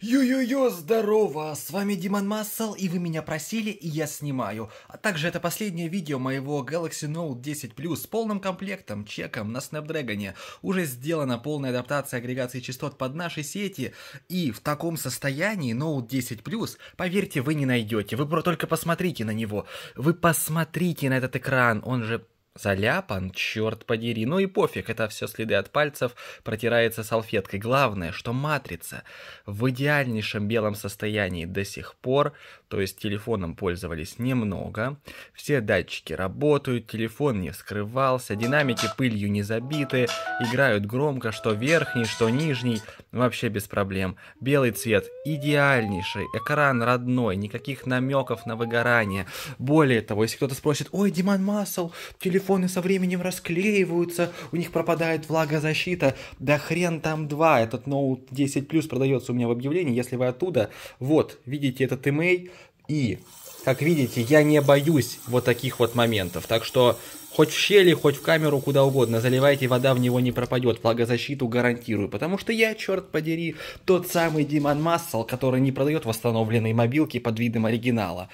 Ю-ю-ю, здорово! С вами Димон Массел, и вы меня просили, и я снимаю. А также это последнее видео моего Galaxy Note 10 Plus с полным комплектом, чеком на Snapdragon. Уже сделана полная адаптация агрегации частот под наши сети, и в таком состоянии Note 10 Plus, поверьте, вы не найдете. Вы только посмотрите на него. Вы посмотрите на этот экран, он же Заляпан, черт подери, ну и пофиг, это все следы от пальцев, протирается салфеткой. Главное, что матрица в идеальнейшем белом состоянии до сих пор, то есть телефоном пользовались немного, все датчики работают, телефон не вскрывался, динамики пылью не забиты, играют громко, что верхний, что нижний, вообще без проблем. Белый цвет идеальнейший, экран родной, никаких намеков на выгорание. Более того, если кто-то спросит, ой, Диман Масл, телефон телефоны со временем расклеиваются, у них пропадает влагозащита. Да хрен там два, этот Note 10 Plus продается у меня в объявлении, если вы оттуда. Вот, видите этот имей, и, как видите, я не боюсь вот таких вот моментов. Так что хоть в щели, хоть в камеру, куда угодно, заливайте, вода в него не пропадет, влагозащиту гарантирую, потому что я, черт подери, тот самый Диман Массел, который не продает восстановленные мобилки под видом оригинала.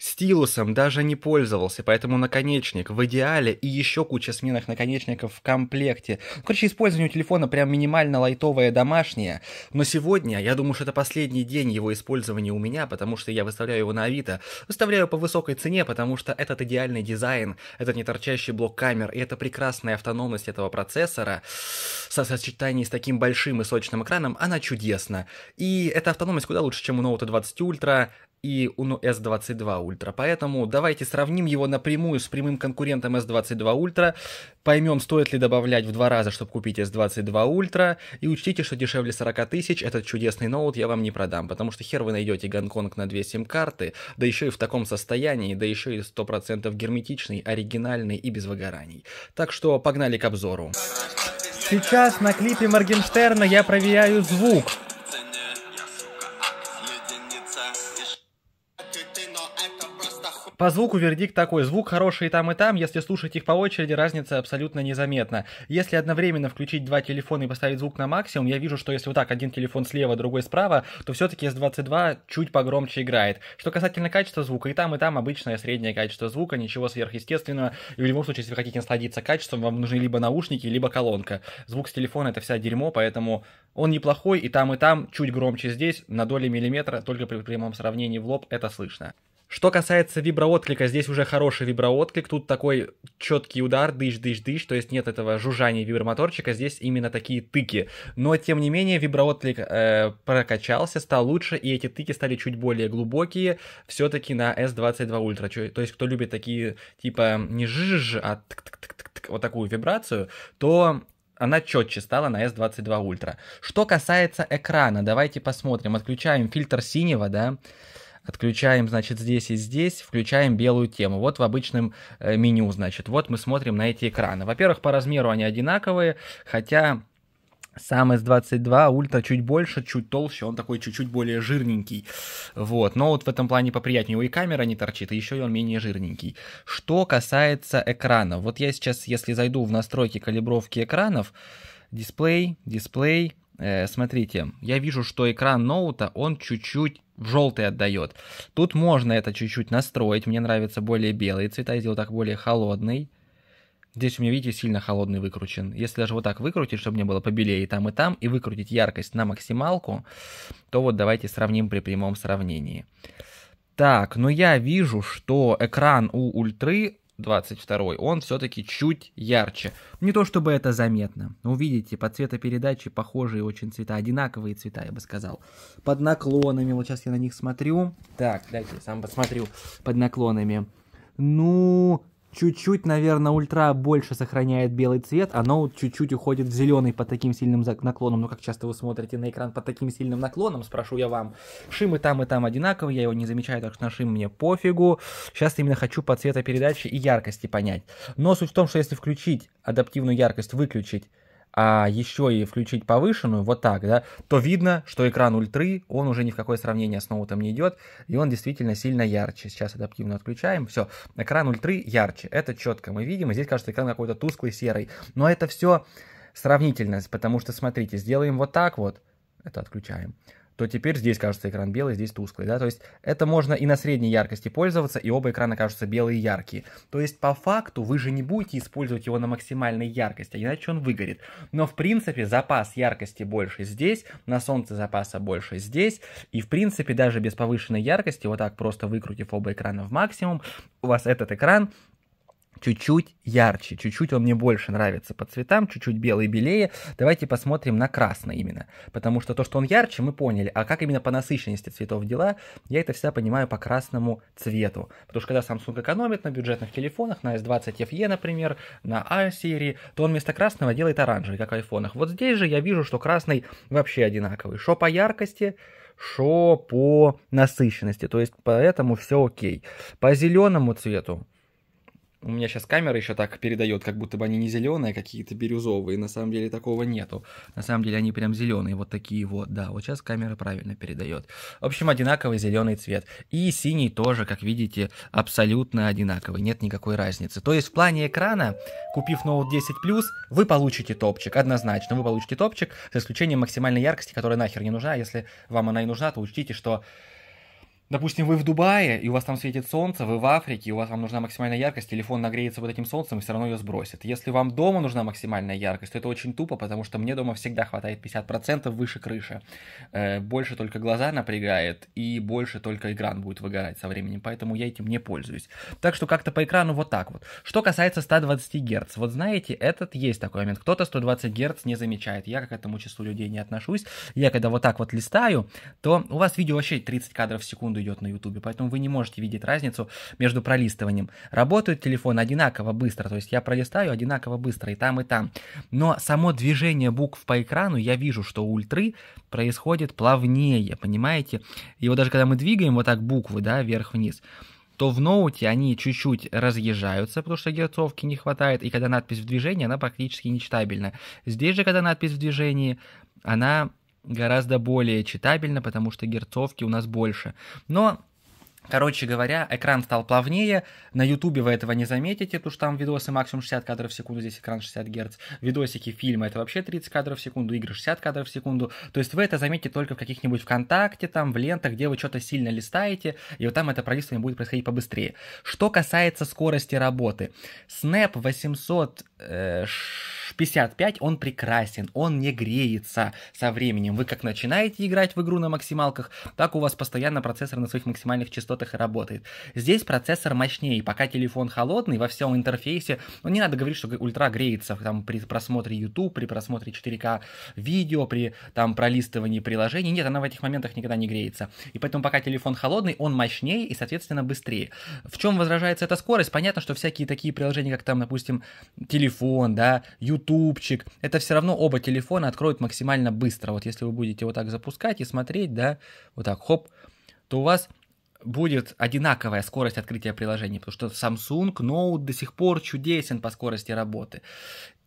Стилусом даже не пользовался, поэтому наконечник в идеале и еще куча сменных наконечников в комплекте. Ну, короче, использование телефона прям минимально лайтовое домашнее, но сегодня, я думаю, что это последний день его использования у меня, потому что я выставляю его на Авито. Выставляю по высокой цене, потому что этот идеальный дизайн, этот не торчащий блок камер и эта прекрасная автономность этого процессора со сочетанием с таким большим и сочным экраном, она чудесна. И эта автономность куда лучше, чем у Note 20 Ultra, и Uno S22 Ultra. Поэтому давайте сравним его напрямую с прямым конкурентом S22 Ultra. Поймем, стоит ли добавлять в два раза, чтобы купить S22 Ultra. И учтите, что дешевле 40 тысяч этот чудесный ноут я вам не продам, потому что хер вы найдете Гонконг на две сим-карты, да еще и в таком состоянии, да еще и 100% герметичный, оригинальный и без выгораний. Так что погнали к обзору. Сейчас на клипе Моргенштерна я проверяю звук. По звуку вердикт такой. Звук хороший и там, и там. Если слушать их по очереди, разница абсолютно незаметна. Если одновременно включить два телефона и поставить звук на максимум, я вижу, что если вот так один телефон слева, другой справа, то все-таки S22 чуть погромче играет. Что касательно качества звука, и там, и там обычное среднее качество звука, ничего сверхъестественного. И в любом случае, если вы хотите насладиться качеством, вам нужны либо наушники, либо колонка. Звук с телефона это вся дерьмо, поэтому он неплохой, и там, и там, чуть громче здесь, на доли миллиметра, только при прямом сравнении в лоб это слышно. Что касается виброотклика, здесь уже хороший виброотклик. Тут такой четкий удар, дыш-дыш-дыш, то есть нет этого жужжания вибромоторчика, здесь именно такие тыки. Но, тем не менее, виброотклик э, прокачался, стал лучше, и эти тыки стали чуть более глубокие, все-таки на S22 Ultra. То есть, кто любит такие, типа, не жж, а вот такую вибрацию, то она четче стала на S22 Ultra. Что касается экрана, давайте посмотрим. Отключаем фильтр синего, да, Отключаем, значит, здесь и здесь, включаем белую тему. Вот в обычном э, меню, значит, вот мы смотрим на эти экраны. Во-первых, по размеру они одинаковые, хотя сам S22 Ultra чуть больше, чуть толще, он такой чуть-чуть более жирненький. Вот, но вот в этом плане поприятнее. У и камера не торчит, и еще и он менее жирненький. Что касается экрана, вот я сейчас, если зайду в настройки калибровки экранов, дисплей, дисплей, э, смотрите, я вижу, что экран ноута, он чуть-чуть в желтый отдает. Тут можно это чуть-чуть настроить. Мне нравятся более белые цвета, я сделал так более холодный. Здесь у меня, видите, сильно холодный выкручен. Если даже вот так выкрутить, чтобы мне было побелее и там, и там, и выкрутить яркость на максималку, то вот давайте сравним при прямом сравнении. Так, но ну я вижу, что экран у ультры 22 он все-таки чуть ярче. Не то чтобы это заметно. Увидите, ну, по цветопередаче похожие очень цвета, одинаковые цвета, я бы сказал. Под наклонами, вот сейчас я на них смотрю. Так, дайте я сам посмотрю под наклонами. Ну, чуть-чуть, наверное, ультра больше сохраняет белый цвет, оно чуть-чуть уходит в зеленый под таким сильным наклоном. Ну, как часто вы смотрите на экран под таким сильным наклоном, спрошу я вам. Шимы там и там одинаковые, я его не замечаю, так что на шим мне пофигу. Сейчас именно хочу по цветопередаче и яркости понять. Но суть в том, что если включить адаптивную яркость, выключить а еще и включить повышенную, вот так, да, то видно, что экран ультры, он уже ни в какое сравнение с ноутом не идет, и он действительно сильно ярче. Сейчас адаптивно отключаем, все, экран ультры ярче, это четко мы видим, и здесь кажется экран какой-то тусклый, серый, но это все сравнительность, потому что, смотрите, сделаем вот так вот, это отключаем, то теперь здесь кажется экран белый, здесь тусклый, да, то есть это можно и на средней яркости пользоваться, и оба экрана кажутся белые и яркие. То есть по факту вы же не будете использовать его на максимальной яркости, иначе он выгорит. Но в принципе запас яркости больше здесь, на солнце запаса больше здесь, и в принципе даже без повышенной яркости, вот так просто выкрутив оба экрана в максимум, у вас этот экран чуть-чуть ярче, чуть-чуть он мне больше нравится по цветам, чуть-чуть белый белее. Давайте посмотрим на красный именно, потому что то, что он ярче, мы поняли, а как именно по насыщенности цветов дела, я это всегда понимаю по красному цвету. Потому что когда Samsung экономит на бюджетных телефонах, на S20 FE, например, на A-серии, а то он вместо красного делает оранжевый, как в айфонах. Вот здесь же я вижу, что красный вообще одинаковый. Что по яркости, что по насыщенности, то есть поэтому все окей. По зеленому цвету у меня сейчас камера еще так передает, как будто бы они не зеленые, а какие-то бирюзовые. На самом деле такого нету. На самом деле они прям зеленые, вот такие вот. Да, вот сейчас камера правильно передает. В общем, одинаковый зеленый цвет. И синий тоже, как видите, абсолютно одинаковый. Нет никакой разницы. То есть в плане экрана, купив Note 10 Plus, вы получите топчик. Однозначно, вы получите топчик, за исключением максимальной яркости, которая нахер не нужна. А если вам она и нужна, то учтите, что Допустим, вы в Дубае, и у вас там светит солнце, вы в Африке, и у вас там нужна максимальная яркость, телефон нагреется вот этим солнцем и все равно ее сбросит. Если вам дома нужна максимальная яркость, то это очень тупо, потому что мне дома всегда хватает 50% выше крыши. Э, больше только глаза напрягает, и больше только экран будет выгорать со временем, поэтому я этим не пользуюсь. Так что как-то по экрану вот так вот. Что касается 120 Гц, вот знаете, этот есть такой момент. Кто-то 120 Гц не замечает, я к этому числу людей не отношусь. Я когда вот так вот листаю, то у вас видео вообще 30 кадров в секунду идет на YouTube, поэтому вы не можете видеть разницу между пролистыванием. Работают телефоны одинаково быстро, то есть я пролистаю одинаково быстро и там, и там. Но само движение букв по экрану, я вижу, что у ультры происходит плавнее, понимаете? И вот даже когда мы двигаем вот так буквы, да, вверх-вниз, то в ноуте они чуть-чуть разъезжаются, потому что герцовки не хватает, и когда надпись в движении, она практически нечитабельна. Здесь же, когда надпись в движении, она гораздо более читабельно, потому что герцовки у нас больше. Но Короче говоря, экран стал плавнее, на ютубе вы этого не заметите, потому что там видосы максимум 60 кадров в секунду, здесь экран 60 Гц, видосики, фильмы это вообще 30 кадров в секунду, игры 60 кадров в секунду, то есть вы это заметите только в каких-нибудь ВКонтакте, там, в лентах, где вы что-то сильно листаете, и вот там это пролистывание будет происходить побыстрее. Что касается скорости работы, Snap 855, э, он прекрасен, он не греется со временем, вы как начинаете играть в игру на максималках, так у вас постоянно процессор на своих максимальных частотах частотах и работает. Здесь процессор мощнее, пока телефон холодный, во всем интерфейсе, ну, не надо говорить, что ультра греется там, при просмотре YouTube, при просмотре 4К видео, при там пролистывании приложений. Нет, она в этих моментах никогда не греется. И поэтому пока телефон холодный, он мощнее и, соответственно, быстрее. В чем возражается эта скорость? Понятно, что всякие такие приложения, как там, допустим, телефон, да, ютубчик, это все равно оба телефона откроют максимально быстро. Вот если вы будете вот так запускать и смотреть, да, вот так, хоп, то у вас будет одинаковая скорость открытия приложений, потому что Samsung Note до сих пор чудесен по скорости работы.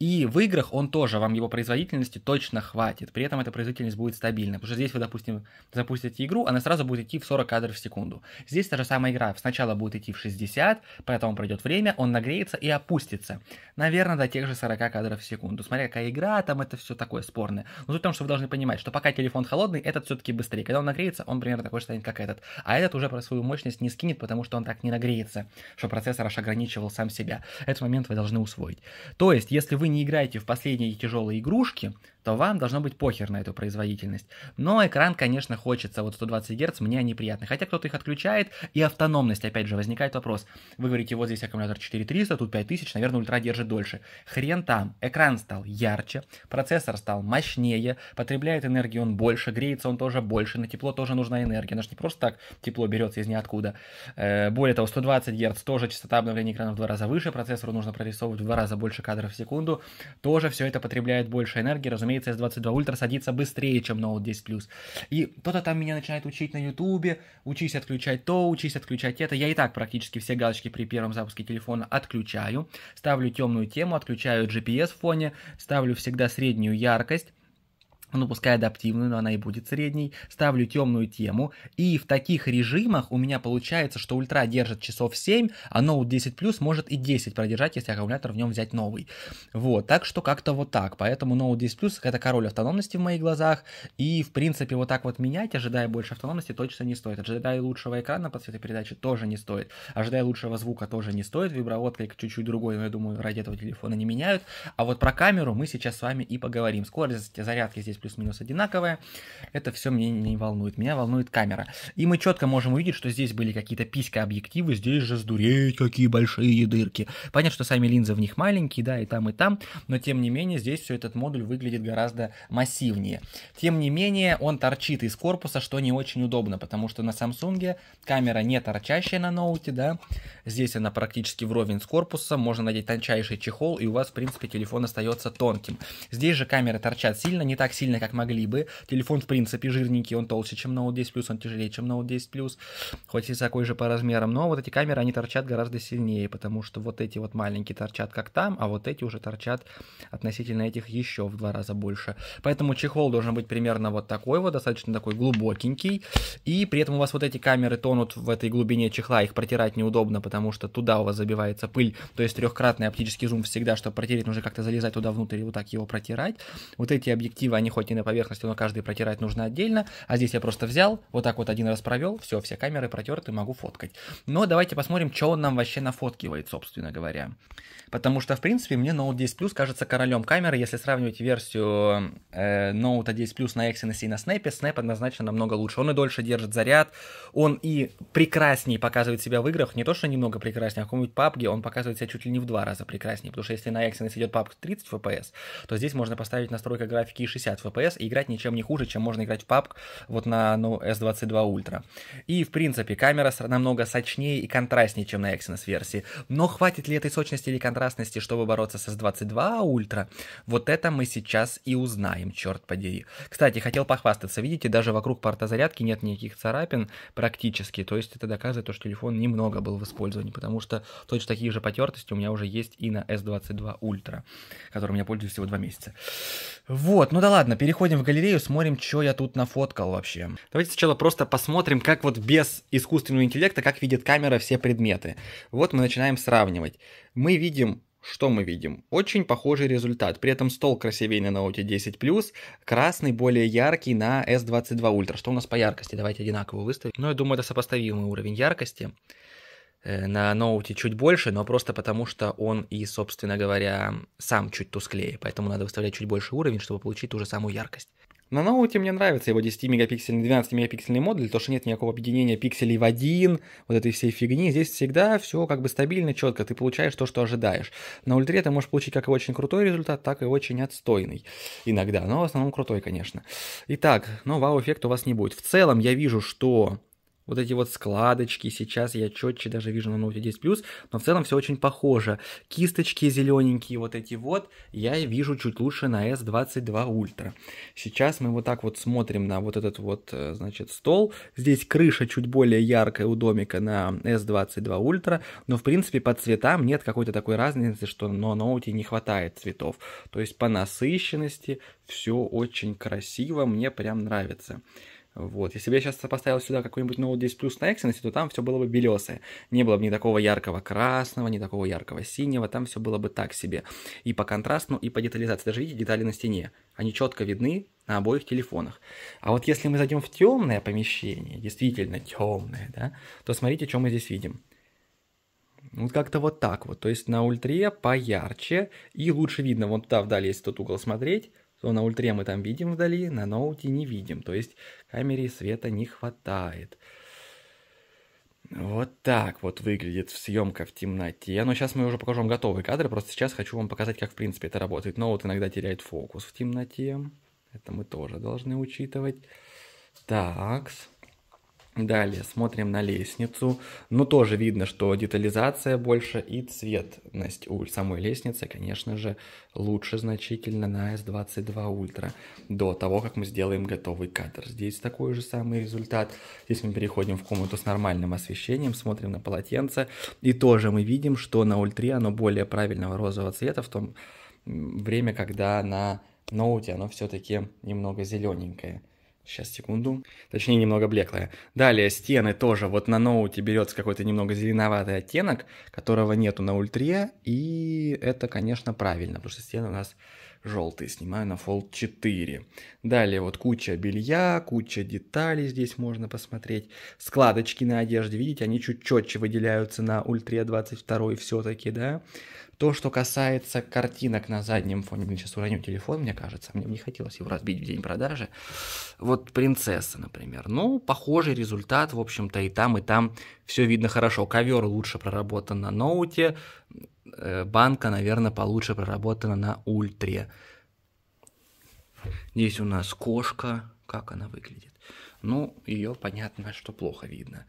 И в играх он тоже, вам его производительности точно хватит. При этом эта производительность будет стабильна. Потому что здесь вы, допустим, запустите игру, она сразу будет идти в 40 кадров в секунду. Здесь та же самая игра. Сначала будет идти в 60, поэтому пройдет время, он нагреется и опустится. Наверное, до тех же 40 кадров в секунду. Смотря какая игра, там это все такое спорное. Но суть в том, что вы должны понимать, что пока телефон холодный, этот все-таки быстрее. Когда он нагреется, он примерно такой же станет, как этот. А этот уже про свою мощность не скинет, потому что он так не нагреется, что процессор аж ограничивал сам себя. Этот момент вы должны усвоить. То есть, если вы не играете в последние тяжелые игрушки, то вам должно быть похер на эту производительность. Но экран, конечно, хочется. Вот 120 Гц мне неприятно. Хотя кто-то их отключает, и автономность, опять же, возникает вопрос. Вы говорите, вот здесь аккумулятор 4300, тут 5000, наверное, ультра держит дольше. Хрен там. Экран стал ярче, процессор стал мощнее, потребляет энергии он больше, греется он тоже больше, на тепло тоже нужна энергия. Оно же не просто так тепло берется из ниоткуда. Э, более того, 120 Гц тоже частота обновления экрана в два раза выше, процессору нужно прорисовывать в два раза больше кадров в секунду. Тоже все это потребляет больше энергии, разумеется, разумеется, S22 Ultra садится быстрее, чем Note 10 Plus. И кто-то там меня начинает учить на YouTube, учись отключать то, учись отключать это. Я и так практически все галочки при первом запуске телефона отключаю, ставлю темную тему, отключаю GPS в фоне, ставлю всегда среднюю яркость, ну пускай адаптивную, но она и будет средней, ставлю темную тему, и в таких режимах у меня получается, что ультра держит часов 7, а ноут 10 плюс может и 10 продержать, если аккумулятор в нем взять новый. Вот, так что как-то вот так, поэтому ноут 10 плюс это король автономности в моих глазах, и в принципе вот так вот менять, ожидая больше автономности, точно не стоит, ожидая лучшего экрана под передачи тоже не стоит, ожидая лучшего звука тоже не стоит, виброводка чуть-чуть другой, но я думаю, ради этого телефона не меняют, а вот про камеру мы сейчас с вами и поговорим. Скорость зарядки здесь плюс-минус одинаковая. Это все мне не волнует. Меня волнует камера. И мы четко можем увидеть, что здесь были какие-то писька-объективы, здесь же сдуреть, какие большие дырки. Понятно, что сами линзы в них маленькие, да, и там, и там, но тем не менее здесь все этот модуль выглядит гораздо массивнее. Тем не менее, он торчит из корпуса, что не очень удобно, потому что на Samsung камера не торчащая на ноуте, да, здесь она практически вровень с корпусом, можно надеть тончайший чехол, и у вас, в принципе, телефон остается тонким. Здесь же камеры торчат сильно, не так сильно сильно, как могли бы. Телефон, в принципе, жирненький, он толще, чем Note 10 Plus, он тяжелее, чем Note 10 Plus, хоть и такой же по размерам. Но вот эти камеры, они торчат гораздо сильнее, потому что вот эти вот маленькие торчат как там, а вот эти уже торчат относительно этих еще в два раза больше. Поэтому чехол должен быть примерно вот такой вот, достаточно такой глубокенький. И при этом у вас вот эти камеры тонут в этой глубине чехла, их протирать неудобно, потому что туда у вас забивается пыль, то есть трехкратный оптический зум всегда, чтобы протереть, нужно как-то залезать туда внутрь и вот так его протирать. Вот эти объективы, они хоть на поверхности, но каждый протирать нужно отдельно. А здесь я просто взял, вот так вот один раз провел, все, все камеры протерты, могу фоткать. Но давайте посмотрим, что он нам вообще нафоткивает, собственно говоря. Потому что, в принципе, мне Note 10 Plus кажется королем камеры, если сравнивать версию э, Note 10 Plus на Exynos и на Snap, Snap однозначно намного лучше. Он и дольше держит заряд, он и прекраснее показывает себя в играх, не то что немного прекраснее, а в каком-нибудь PUBG он показывает себя чуть ли не в два раза прекраснее, потому что если на Exynos идет PUBG 30 FPS, то здесь можно поставить настройка графики и 60 30 FPS и играть ничем не хуже, чем можно играть в PUBG вот на ну, S22 Ultra. И, в принципе, камера намного сочнее и контрастнее, чем на Exynos версии. Но хватит ли этой сочности или контрастности, чтобы бороться с S22 Ultra? Вот это мы сейчас и узнаем, черт подери. Кстати, хотел похвастаться. Видите, даже вокруг порта зарядки нет никаких царапин практически. То есть это доказывает то, что телефон немного был в использовании, потому что точно такие же потертости у меня уже есть и на S22 Ultra, которым я пользуюсь всего два месяца. Вот, ну да ладно, Ладно, переходим в галерею, смотрим, что я тут нафоткал вообще. Давайте сначала просто посмотрим, как вот без искусственного интеллекта, как видит камера все предметы. Вот мы начинаем сравнивать. Мы видим что мы видим? Очень похожий результат. При этом стол красивее на Note 10+, красный более яркий на S22 Ultra. Что у нас по яркости? Давайте одинаково выставим. Ну, я думаю, это сопоставимый уровень яркости. Э, на ноуте чуть больше, но просто потому, что он и, собственно говоря, сам чуть тусклее, поэтому надо выставлять чуть больше уровень, чтобы получить ту же самую яркость. На ноуте мне нравится его 10-мегапиксельный, 12-мегапиксельный модуль, то, что нет никакого объединения пикселей в один, вот этой всей фигни. Здесь всегда все как бы стабильно, четко, ты получаешь то, что ожидаешь. На ультре ты можешь получить как и очень крутой результат, так и очень отстойный иногда, но в основном крутой, конечно. Итак, но ну, вау-эффекта у вас не будет. В целом я вижу, что вот эти вот складочки, сейчас я четче даже вижу на Note 10+, Plus, но в целом все очень похоже. Кисточки зелененькие вот эти вот я вижу чуть лучше на S22 Ultra. Сейчас мы вот так вот смотрим на вот этот вот, э, значит, стол. Здесь крыша чуть более яркая у домика на S22 Ultra, но в принципе по цветам нет какой-то такой разницы, что на Note не хватает цветов. То есть по насыщенности все очень красиво, мне прям нравится. Вот. Если бы я сейчас поставил сюда какой-нибудь Note 10 Plus на Exynos, то там все было бы белесое. Не было бы ни такого яркого красного, ни такого яркого синего, там все было бы так себе. И по контрасту, и по детализации. Даже видите детали на стене, они четко видны на обоих телефонах. А вот если мы зайдем в темное помещение, действительно темное, да, то смотрите, что мы здесь видим. Вот как-то вот так вот. То есть на ультре поярче и лучше видно. Вон туда вдали, если тот угол смотреть, что на ультре мы там видим вдали, на ноуте не видим. То есть камере света не хватает. Вот так вот выглядит съемка в темноте. Но сейчас мы уже покажу вам готовые кадры, просто сейчас хочу вам показать, как в принципе это работает. Ноут иногда теряет фокус в темноте. Это мы тоже должны учитывать. Такс. Далее смотрим на лестницу. но ну, тоже видно, что детализация больше и цветность у самой лестницы, конечно же, лучше значительно на S22 Ultra до того, как мы сделаем готовый кадр. Здесь такой же самый результат. Здесь мы переходим в комнату с нормальным освещением, смотрим на полотенце, и тоже мы видим, что на Ультре оно более правильного розового цвета в том время, когда на ноуте оно все-таки немного зелененькое. Сейчас, секунду. Точнее, немного блеклая. Далее, стены тоже. Вот на ноуте берется какой-то немного зеленоватый оттенок, которого нету на ультре. И это, конечно, правильно, потому что стены у нас желтый снимаю на Fold 4. Далее вот куча белья, куча деталей здесь можно посмотреть. Складочки на одежде, видите, они чуть четче выделяются на Ультре 22 все-таки, да. То, что касается картинок на заднем фоне, блин, сейчас уроню телефон, мне кажется, мне не хотелось его разбить в день продажи. Вот «Принцесса», например. Ну, похожий результат, в общем-то, и там, и там все видно хорошо. Ковер лучше проработан на ноуте, Э, банка, наверное, получше проработана на ультре. Здесь у нас кошка, как она выглядит. Ну, ее понятно, что плохо видно.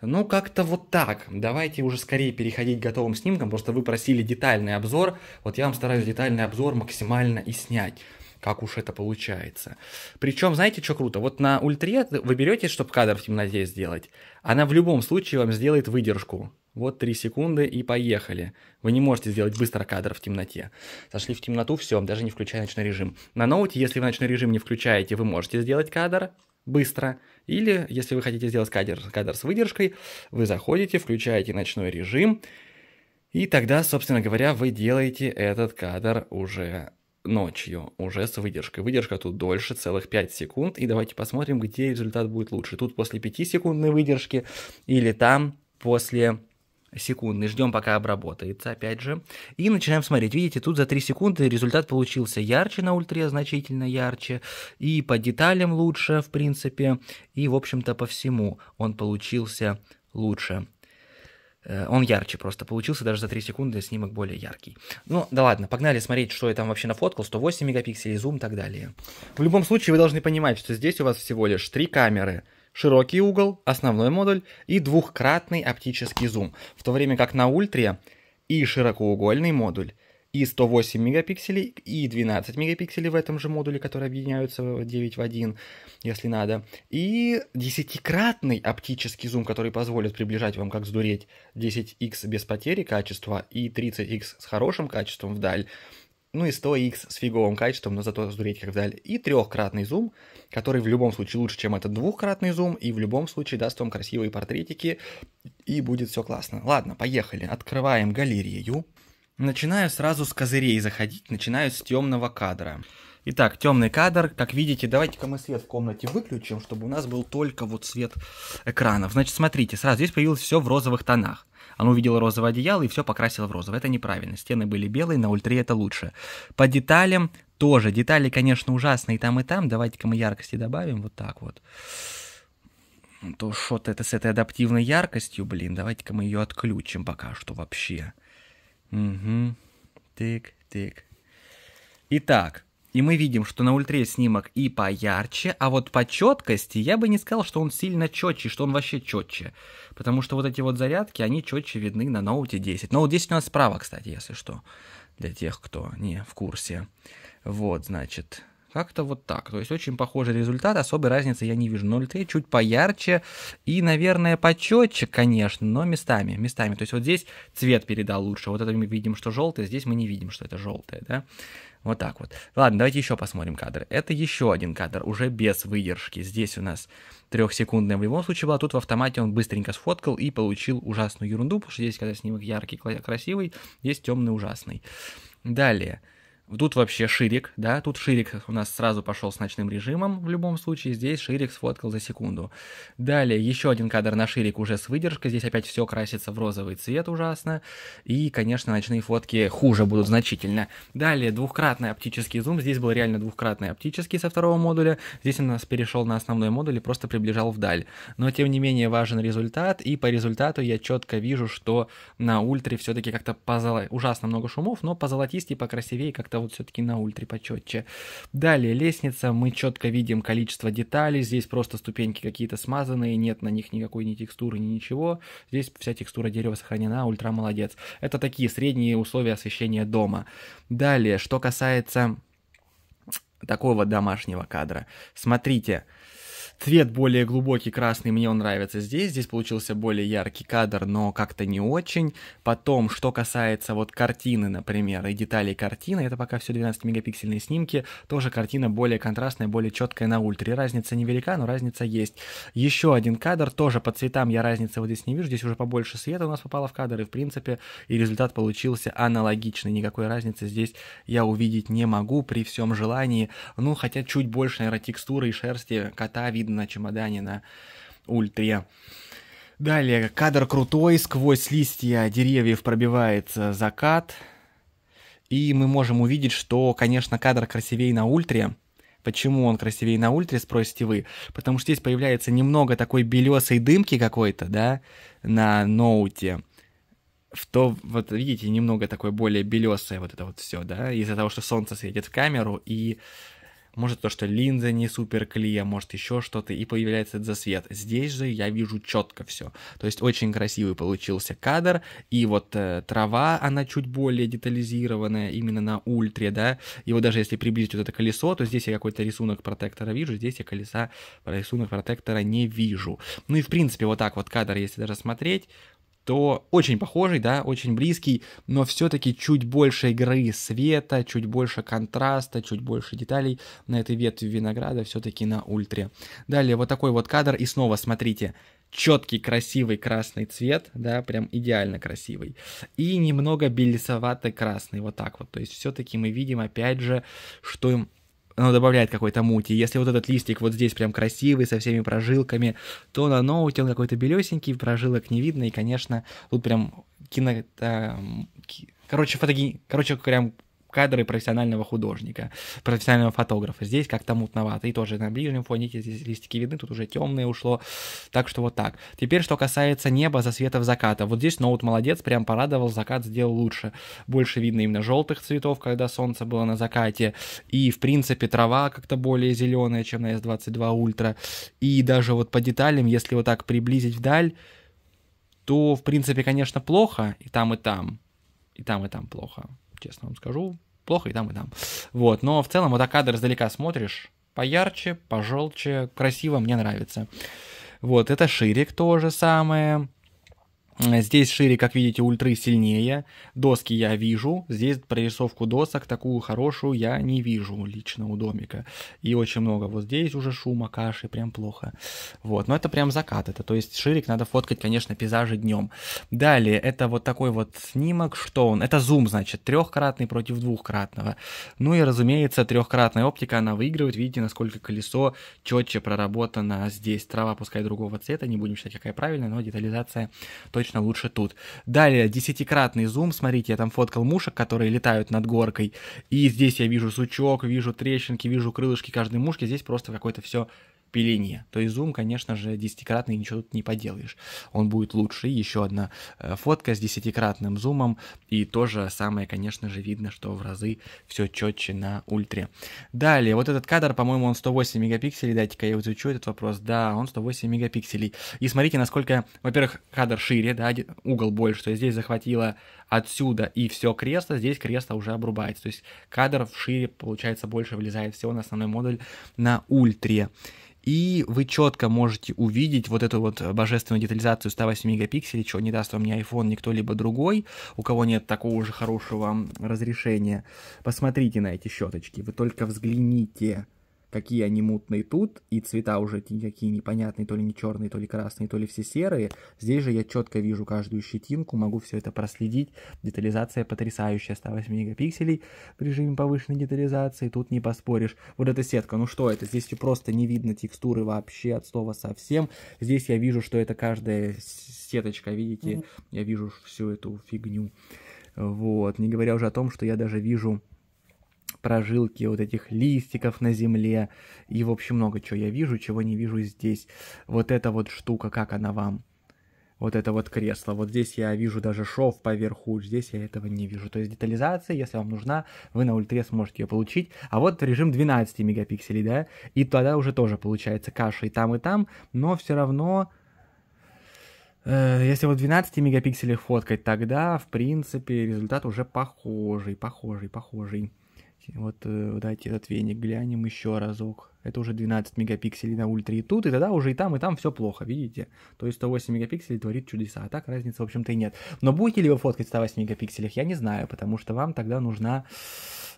Ну, как-то вот так. Давайте уже скорее переходить к готовым снимкам, потому что вы просили детальный обзор. Вот я вам стараюсь детальный обзор максимально и снять как уж это получается. Причем, знаете, что круто? Вот на ультре вы берете, чтобы кадр в темноте сделать, она в любом случае вам сделает выдержку. Вот 3 секунды и поехали. Вы не можете сделать быстро кадр в темноте. Зашли в темноту, все, даже не включая ночной режим. На ноуте, если вы ночной режим не включаете, вы можете сделать кадр быстро. Или, если вы хотите сделать кадр, кадр с выдержкой, вы заходите, включаете ночной режим, и тогда, собственно говоря, вы делаете этот кадр уже ночью уже с выдержкой. Выдержка тут дольше, целых 5 секунд. И давайте посмотрим, где результат будет лучше. Тут после 5-секундной выдержки или там после секунды. Ждем, пока обработается, опять же. И начинаем смотреть. Видите, тут за 3 секунды результат получился ярче на ультре, значительно ярче. И по деталям лучше, в принципе. И, в общем-то, по всему он получился лучше. Э, он ярче просто получился, даже за 3 секунды снимок более яркий. Ну, да ладно, погнали смотреть, что я там вообще нафоткал, 108 мегапикселей, зум и так далее. В любом случае, вы должны понимать, что здесь у вас всего лишь три камеры. Широкий угол, основной модуль и двухкратный оптический зум. В то время как на ультре и широкоугольный модуль, и 108 мегапикселей, и 12 мегапикселей в этом же модуле, которые объединяются 9 в 1, если надо, и десятикратный оптический зум, который позволит приближать вам, как сдуреть, 10x без потери качества и 30x с хорошим качеством вдаль, ну и 100x с фиговым качеством, но зато сдуреть как вдаль, и трехкратный зум, который в любом случае лучше, чем этот двухкратный зум, и в любом случае даст вам красивые портретики, и будет все классно. Ладно, поехали, открываем галерею. Начинаю сразу с козырей заходить, начинаю с темного кадра. Итак, темный кадр, как видите, давайте-ка мы свет в комнате выключим, чтобы у нас был только вот свет экранов. Значит, смотрите, сразу здесь появилось все в розовых тонах. Она увидела розовое одеяло и все покрасила в розовое. Это неправильно. Стены были белые, на ультре это лучше. По деталям тоже. Детали, конечно, ужасные там и там. Давайте-ка мы яркости добавим вот так вот. То что-то это с этой адаптивной яркостью, блин, давайте-ка мы ее отключим пока что вообще. Угу. Тык, тык. Итак, и мы видим, что на ультре снимок и поярче, а вот по четкости я бы не сказал, что он сильно четче, что он вообще четче. Потому что вот эти вот зарядки, они четче видны на ноуте 10. Ноут 10 у нас справа, кстати, если что, для тех, кто не в курсе. Вот, значит, как-то вот так. То есть очень похожий результат, особой разницы я не вижу. 0,3 чуть поярче и, наверное, почетче, конечно, но местами, местами. То есть вот здесь цвет передал лучше. Вот это мы видим, что желтое, здесь мы не видим, что это желтое, да? Вот так вот. Ладно, давайте еще посмотрим кадры. Это еще один кадр, уже без выдержки. Здесь у нас трехсекундная в любом случае была. Тут в автомате он быстренько сфоткал и получил ужасную ерунду, потому что здесь, когда снимок яркий, красивый, здесь темный, ужасный. Далее. Тут вообще ширик, да, тут ширик у нас сразу пошел с ночным режимом, в любом случае, здесь ширик сфоткал за секунду. Далее еще один кадр на ширик уже с выдержкой, здесь опять все красится в розовый цвет ужасно, и, конечно, ночные фотки хуже будут значительно. Далее двухкратный оптический зум, здесь был реально двухкратный оптический со второго модуля, здесь он у нас перешел на основной модуль и просто приближал вдаль. Но, тем не менее, важен результат, и по результату я четко вижу, что на ультре все-таки как-то позоло... ужасно много шумов, но по по красивее как-то вот все-таки на ультре почетче. Далее, лестница, мы четко видим количество деталей, здесь просто ступеньки какие-то смазанные, нет на них никакой ни текстуры, ни ничего. Здесь вся текстура дерева сохранена, ультра молодец. Это такие средние условия освещения дома. Далее, что касается такого домашнего кадра. Смотрите, Цвет более глубокий красный мне он нравится здесь. Здесь получился более яркий кадр, но как-то не очень. Потом, что касается вот картины, например, и деталей картины, это пока все 12-мегапиксельные снимки, тоже картина более контрастная, более четкая на ультре. Разница невелика, но разница есть. Еще один кадр, тоже по цветам я разницы вот здесь не вижу. Здесь уже побольше света у нас попало в кадр, и в принципе и результат получился аналогичный. Никакой разницы здесь я увидеть не могу при всем желании. Ну, хотя чуть больше, наверное, текстуры и шерсти кота видно на чемодане на ультре. Далее, кадр крутой, сквозь листья деревьев пробивается закат. И мы можем увидеть, что, конечно, кадр красивее на ультре, Почему он красивее на ультре, спросите вы? Потому что здесь появляется немного такой белесой дымки какой-то, да, на ноуте. В то, вот видите, немного такое более белесое вот это вот все, да, из-за того, что солнце светит в камеру, и может то, что линза не супер клея, может еще что-то, и появляется этот засвет. Здесь же я вижу четко все. То есть очень красивый получился кадр, и вот э, трава, она чуть более детализированная именно на ультре, да, и вот даже если приблизить вот это колесо, то здесь я какой-то рисунок протектора вижу, здесь я колеса, рисунок протектора не вижу. Ну и в принципе вот так вот кадр, если даже смотреть, то очень похожий, да, очень близкий, но все-таки чуть больше игры света, чуть больше контраста, чуть больше деталей на этой ветви винограда все-таки на ультре. Далее вот такой вот кадр, и снова смотрите, четкий красивый красный цвет, да, прям идеально красивый, и немного белесовато-красный, вот так вот, то есть все-таки мы видим опять же, что оно добавляет какой-то мути. Если вот этот листик вот здесь прям красивый, со всеми прожилками, то на ноуте он какой-то белесенький, прожилок не видно, и, конечно, тут прям кино... Эм, короче, фотоги, Короче, прям кадры профессионального художника, профессионального фотографа. Здесь как-то мутновато. И тоже на ближнем фоне эти листики видны, тут уже темное ушло. Так что вот так. Теперь, что касается неба, засветов заката. Вот здесь ноут молодец, прям порадовал, закат сделал лучше. Больше видно именно желтых цветов, когда солнце было на закате. И, в принципе, трава как-то более зеленая, чем на S22 Ultra. И даже вот по деталям, если вот так приблизить вдаль, то, в принципе, конечно, плохо и там, и там, и там, и там плохо честно вам скажу. Плохо и там, и там. Вот, но в целом вот так кадр издалека смотришь, поярче, пожелче, красиво, мне нравится. Вот, это ширик то же самое. Э, здесь шире, как видите, ультры сильнее. Доски я вижу. Здесь прорисовку досок такую хорошую я не вижу лично у домика. И очень много. Вот здесь уже шума, каши, прям плохо. Вот, но это прям закат. Это, то есть ширик надо фоткать, конечно, пейзажи днем. Далее, это вот такой вот снимок, что он? Это зум, значит, трехкратный против двухкратного. Ну и, разумеется, трехкратная оптика, она выигрывает. Видите, насколько колесо четче проработано здесь. Трава, пускай другого цвета, не будем считать, какая правильная, но детализация то точно лучше тут. Далее, десятикратный зум. Смотрите, я там фоткал мушек, которые летают над горкой. И здесь я вижу сучок, вижу трещинки, вижу крылышки каждой мушки. Здесь просто какое-то все пелене. То есть зум, конечно же, десятикратный, ничего тут не поделаешь. Он будет лучше. еще одна э, фотка с десятикратным зумом. И тоже самое, конечно же, видно, что в разы все четче на ультре. Далее, вот этот кадр, по-моему, он 108 мегапикселей. Дайте-ка я изучу этот вопрос. Да, он 108 мегапикселей. И смотрите, насколько, во-первых, кадр шире, да, угол больше. То есть здесь захватило отсюда и все кресло, здесь кресло уже обрубается. То есть кадр в шире, получается, больше влезает всего на основной модуль на ультре. И вы четко можете увидеть вот эту вот божественную детализацию 108 мегапикселей, чего не даст вам ни iPhone, ни кто-либо другой, у кого нет такого же хорошего разрешения. Посмотрите на эти щеточки, вы только взгляните какие они мутные тут, и цвета уже никакие непонятные, то ли не черные, то ли красные, то ли все серые. Здесь же я четко вижу каждую щетинку, могу все это проследить. Детализация потрясающая, 108 мегапикселей в режиме повышенной детализации, тут не поспоришь. Вот эта сетка, ну что это, здесь просто не видно текстуры вообще от слова совсем. Здесь я вижу, что это каждая сеточка, видите, mm-hmm. я вижу всю эту фигню. Вот, не говоря уже о том, что я даже вижу прожилки вот этих листиков на земле. И, в общем, много чего я вижу, чего не вижу здесь. Вот эта вот штука, как она вам? Вот это вот кресло. Вот здесь я вижу даже шов поверху, здесь я этого не вижу. То есть детализация, если вам нужна, вы на ультре сможете ее получить. А вот режим 12 мегапикселей, да? И тогда уже тоже получается каша и там, и там, но все равно э, если вот 12 мегапикселей фоткать, тогда, в принципе, результат уже похожий, похожий, похожий. Вот э, дайте этот веник глянем еще разок. Это уже 12 мегапикселей на ультре и тут, и тогда уже и там, и там все плохо, видите? То есть 108 мегапикселей творит чудеса, а так разницы, в общем-то, и нет. Но будете ли вы фоткать в 108 мегапикселях, я не знаю, потому что вам тогда нужна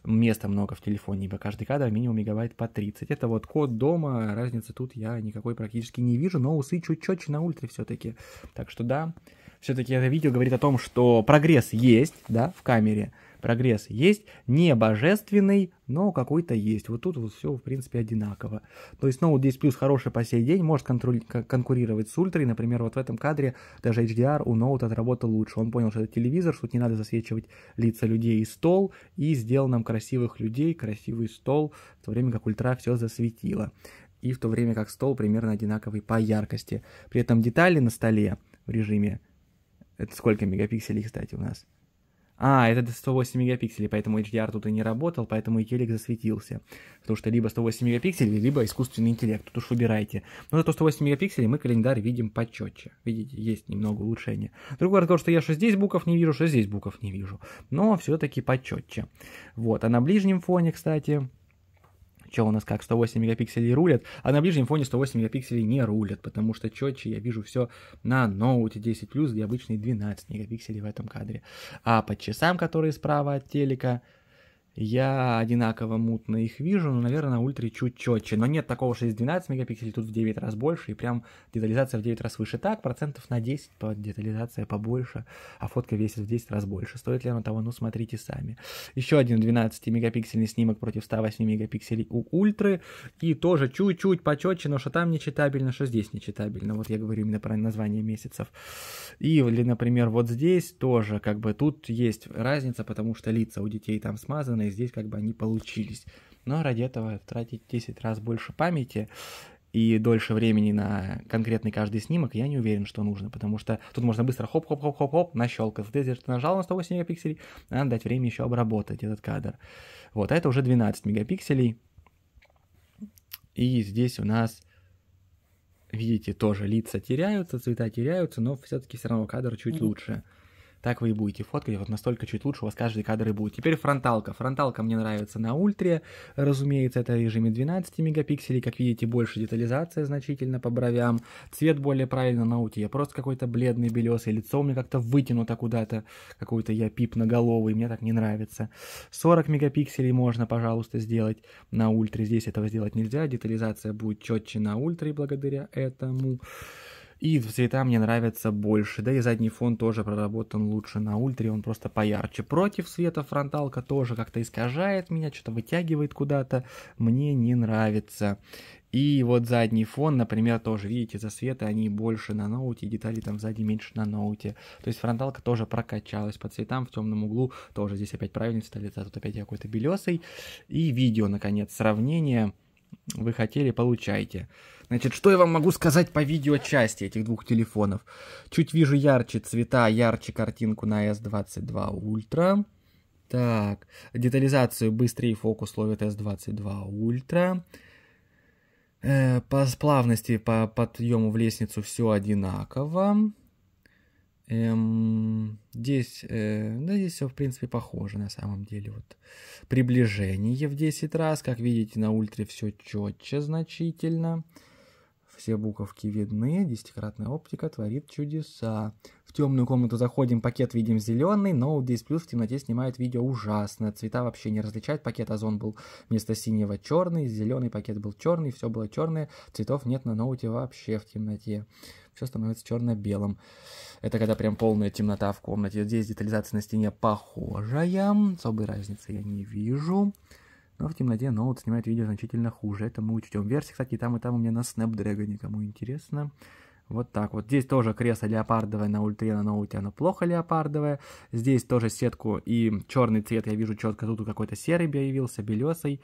места много в телефоне, ибо каждый кадр минимум мегабайт по 30. Это вот код дома, разницы тут я никакой практически не вижу, но усы чуть четче на ультре все-таки. Так что да, все-таки это видео говорит о том, что прогресс есть, да, в камере, прогресс есть, не божественный, но какой-то есть. Вот тут вот все, в принципе, одинаково. То есть Note 10 Plus хороший по сей день, может конкурировать с Ультра, например, вот в этом кадре даже HDR у Note отработал лучше. Он понял, что это телевизор, что тут не надо засвечивать лица людей и стол, и сделал нам красивых людей, красивый стол, в то время как Ультра все засветило. И в то время как стол примерно одинаковый по яркости. При этом детали на столе в режиме это сколько мегапикселей, кстати, у нас? А, это 108 мегапикселей, поэтому HDR тут и не работал, поэтому и телек засветился. Потому что либо 108 мегапикселей, либо искусственный интеллект, тут уж выбирайте. Но зато 108 мегапикселей мы календарь видим почетче. Видите, есть немного улучшения. Другой разговор, что я что здесь букв не вижу, что здесь букв не вижу. Но все-таки почетче. Вот, а на ближнем фоне, кстати, что у нас как 108 мегапикселей рулят, а на ближнем фоне 108 мегапикселей не рулят, потому что четче я вижу все на ноуте 10 плюс, где обычные 12 мегапикселей в этом кадре. А по часам, которые справа от телека, я одинаково мутно их вижу, но, наверное, на ультре чуть четче. Но нет такого, что из 12 мегапикселей тут в 9 раз больше, и прям детализация в 9 раз выше. Так, процентов на 10 по детализация побольше, а фотка весит в 10 раз больше. Стоит ли оно того? Ну, смотрите сами. Еще один 12-мегапиксельный снимок против 108 мегапикселей у ультры. И тоже чуть-чуть почетче, но что там нечитабельно, что здесь нечитабельно. Вот я говорю именно про название месяцев. И, или, например, вот здесь тоже, как бы, тут есть разница, потому что лица у детей там смазаны, и здесь как бы они получились. Но ради этого тратить 10 раз больше памяти и дольше времени на конкретный каждый снимок, я не уверен, что нужно, потому что тут можно быстро хоп-хоп-хоп-хоп-хоп, нащелкал. Здесь ты нажал на 108 мегапикселей, надо дать время еще обработать этот кадр. Вот, а это уже 12 мегапикселей. И здесь у нас, видите, тоже лица теряются, цвета теряются, но все-таки все равно кадр чуть лучше. Так вы и будете фоткать, вот настолько чуть лучше у вас каждый кадр и будет. Теперь фронталка. Фронталка мне нравится на ультре, разумеется, это в режиме 12 мегапикселей, как видите, больше детализация значительно по бровям, цвет более правильно на уте, я просто какой-то бледный белесый, лицо у меня как-то вытянуто куда-то, какой-то я пип на голову, мне так не нравится. 40 мегапикселей можно, пожалуйста, сделать на ультре, здесь этого сделать нельзя, детализация будет четче на ультре благодаря этому. И цвета мне нравятся больше, да и задний фон тоже проработан лучше на ультре, он просто поярче. Против света фронталка тоже как-то искажает меня, что-то вытягивает куда-то, мне не нравится. И вот задний фон, например, тоже, видите, за засветы, они больше на ноуте, детали там сзади меньше на ноуте. То есть фронталка тоже прокачалась по цветам в темном углу, тоже здесь опять правильный цвет, а тут опять какой-то белесый. И видео, наконец, сравнение вы хотели, получайте. Значит, что я вам могу сказать по видеочасти этих двух телефонов? Чуть вижу ярче цвета, ярче картинку на S22 Ultra. Так, детализацию быстрее фокус ловит S22 Ultra. Э, по сплавности, по подъему в лестницу все одинаково. Эм, здесь, э, да, здесь все, в принципе, похоже на самом деле. Вот приближение в 10 раз. Как видите, на ультре все четче значительно. Все буковки видны, десятикратная оптика творит чудеса. В темную комнату заходим, пакет видим зеленый, но Days Plus в темноте снимает видео ужасно. Цвета вообще не различать, пакет озон был вместо синего черный, зеленый пакет был черный, все было черное, цветов нет на ноуте вообще в темноте. Все становится черно-белым. Это когда прям полная темнота в комнате. Здесь детализация на стене похожая, особой разницы я не вижу. Но в темноте ноут снимает видео значительно хуже. Это мы учтем. Версии, кстати, там и там у меня на Snapdragon, кому интересно. Вот так вот. Здесь тоже кресло леопардовое на ультре, на ноуте оно плохо леопардовое. Здесь тоже сетку и черный цвет я вижу четко. Тут какой-то серый появился, белесый.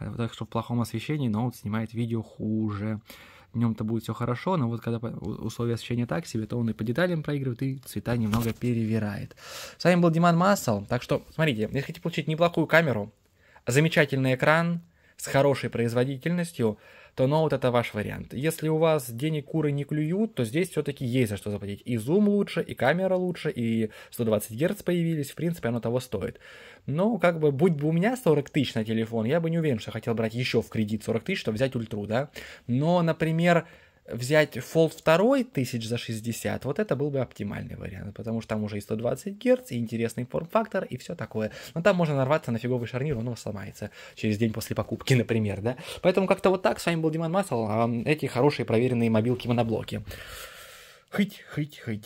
Э, так что в плохом освещении ноут снимает видео хуже. В нем то будет все хорошо, но вот когда условия освещения так себе, то он и по деталям проигрывает, и цвета немного перевирает. С вами был Диман Массел. Так что, смотрите, если хотите получить неплохую камеру, замечательный экран с хорошей производительностью, то ноут ну, это ваш вариант. Если у вас денег куры не клюют, то здесь все-таки есть за что заплатить. И зум лучше, и камера лучше, и 120 Гц появились, в принципе, оно того стоит. Но ну, как бы, будь бы у меня 40 тысяч на телефон, я бы не уверен, что хотел брать еще в кредит 40 тысяч, чтобы взять ультру, да. Но, например, взять Fold 2 1000 за 60, вот это был бы оптимальный вариант, потому что там уже и 120 Гц, и интересный форм-фактор, и все такое. Но там можно нарваться на фиговый шарнир, он у вас сломается через день после покупки, например, да. Поэтому как-то вот так, с вами был Диман Масл, а эти хорошие проверенные мобилки-моноблоки. Хыть, хыть, хыть.